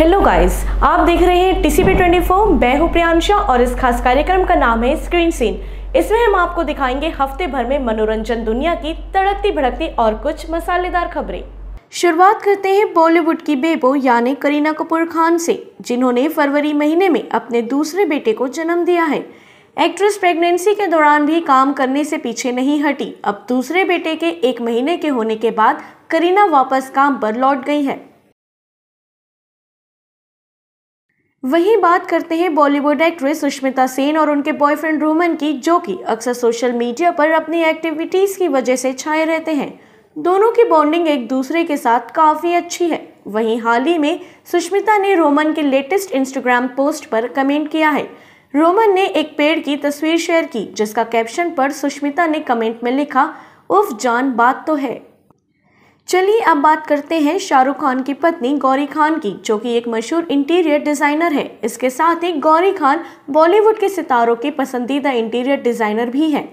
hello guys आप देख रहे हैं T C P twenty four मैं हूँ प्रियांशा और इस खास कार्यक्रम का नाम है स्क्रीन सीन इसमें हम आपको दिखाएंगे हफ्ते भर में मनोरंजन दुनिया की तड़कती भड़कती और कुछ मसालेदार खबरें शुरुआत करते हैं बॉलीवुड की बेबो यानी करीना कपूर खान से जिन्होंने फरवरी महीने में अपने दूसरे बेटे को जन्म दिया है एक्ट्रेस प्रेगनेंसी के दौरान भी काम करने से पीछे नहीं हटी अब दूसरे बेटे के एक महीने के होने के बाद करीना वापस काम पर लौट गई है वहीं बात करते हैं बॉलीवुड एक्ट्रेस सुष्मिता सेन और उनके बॉयफ्रेंड रोमन की जो कि अक्सर सोशल मीडिया पर अपनी एक्टिविटीज़ की वजह से छाए रहते हैं दोनों की बॉन्डिंग एक दूसरे के साथ काफ़ी अच्छी है वहीं हाल ही में सुष्मिता ने रोमन के लेटेस्ट इंस्टाग्राम पोस्ट पर कमेंट किया है रोमन ने एक पेड़ की तस्वीर शेयर की जिसका कैप्शन पर सुष्मिता ने कमेंट में लिखा उफ जान बात तो है चलिए अब बात करते हैं शाहरुख खान की पत्नी गौरी खान की जो कि एक मशहूर इंटीरियर डिज़ाइनर है इसके साथ ही गौरी खान बॉलीवुड के सितारों के पसंदीदा इंटीरियर डिज़ाइनर भी हैं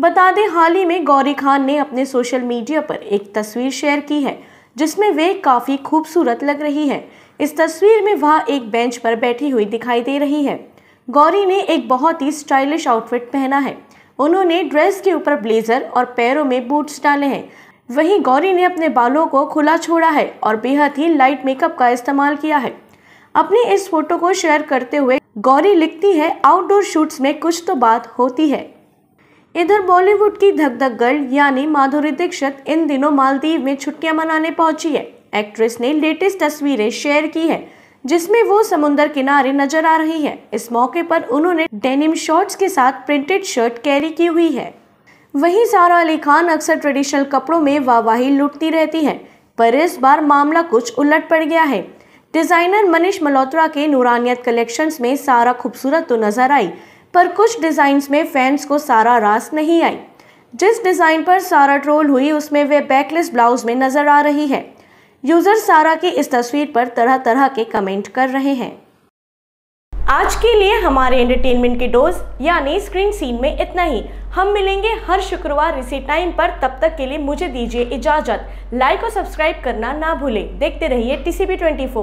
बता दें हाल ही में गौरी खान ने अपने सोशल मीडिया पर एक तस्वीर शेयर की है जिसमें वे काफ़ी खूबसूरत लग रही है इस तस्वीर में वह एक बेंच पर बैठी हुई दिखाई दे रही है गौरी ने एक बहुत ही स्टाइलिश आउटफिट पहना है उन्होंने ड्रेस के ऊपर ब्लेजर और पैरों में बूट्स डाले हैं वहीं गौरी ने अपने बालों को खुला छोड़ा है और बेहद ही लाइट मेकअप का इस्तेमाल किया है अपनी इस फोटो को शेयर करते हुए गौरी लिखती है आउटडोर शूट्स में कुछ तो बात होती है इधर बॉलीवुड की धक धक गर्ल यानी माधुरी दीक्षित इन दिनों मालदीव में छुट्टियां मनाने पहुंची है एक्ट्रेस ने लेटेस्ट तस्वीरें शेयर की है जिसमें वो समुन्दर किनारे नजर आ रही है इस मौके पर उन्होंने डेनिम शॉर्ट्स के साथ प्रिंटेड शर्ट कैरी की हुई है वहीं सारा अली खान अक्सर ट्रेडिशनल कपड़ों में वाहवाही लुटती रहती हैं पर इस बार मामला कुछ उलट पड़ गया है डिज़ाइनर मनीष मल्होत्रा के नूरानियत कलेक्शंस में सारा खूबसूरत तो नज़र आई पर कुछ डिज़ाइंस में फैंस को सारा रास नहीं आई जिस डिज़ाइन पर सारा ट्रोल हुई उसमें वे बैकलेस ब्लाउज में नज़र आ रही है यूज़र सारा की इस तस्वीर पर तरह तरह के कमेंट कर रहे हैं आज के लिए हमारे एंटरटेनमेंट के डोज यानी स्क्रीन सीन में इतना ही हम मिलेंगे हर शुक्रवार इसी टाइम पर तब तक के लिए मुझे दीजिए इजाजत लाइक और सब्सक्राइब करना ना भूलें देखते रहिए टीसीबी फोर